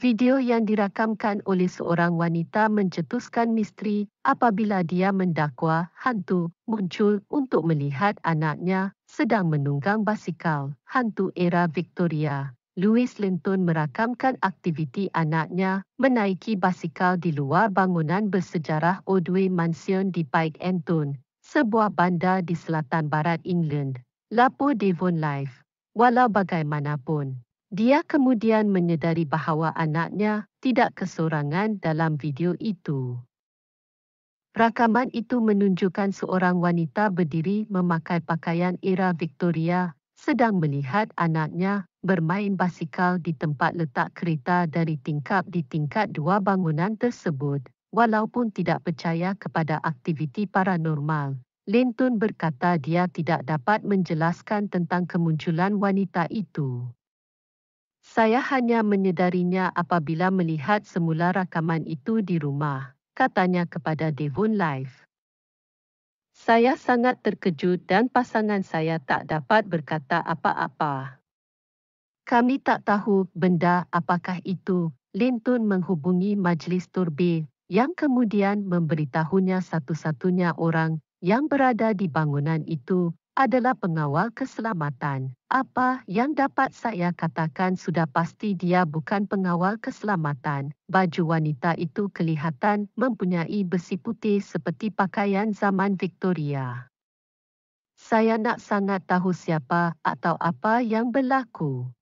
Video yang dirakamkan oleh seorang wanita mencetuskan misteri apabila dia mendakwa hantu muncul untuk melihat anaknya sedang menunggang basikal. Hantu era Victoria, Louis Linton merakamkan aktiviti anaknya menaiki basikal di luar bangunan bersejarah Odway Mansion di Pike Enton, sebuah bandar di selatan barat England. Lapor Devon Live. Walau bagaimanapun, dia kemudian menyedari bahawa anaknya tidak kesorangan dalam video itu. Rakaman itu menunjukkan seorang wanita berdiri memakai pakaian era Victoria sedang melihat anaknya bermain basikal di tempat letak kereta dari tingkap di tingkat dua bangunan tersebut. Walaupun tidak percaya kepada aktiviti paranormal, Linton berkata dia tidak dapat menjelaskan tentang kemunculan wanita itu. Saya hanya menyedarinya apabila melihat semula rakaman itu di rumah, katanya kepada Devon Life. Saya sangat terkejut dan pasangan saya tak dapat berkata apa-apa. Kami tak tahu benda apakah itu, Linton menghubungi majlis Turbi yang kemudian memberitahunya satu-satunya orang yang berada di bangunan itu adalah pengawal keselamatan. Apa yang dapat saya katakan sudah pasti dia bukan pengawal keselamatan. Baju wanita itu kelihatan mempunyai besi putih seperti pakaian zaman Victoria. Saya nak sangat tahu siapa atau apa yang berlaku.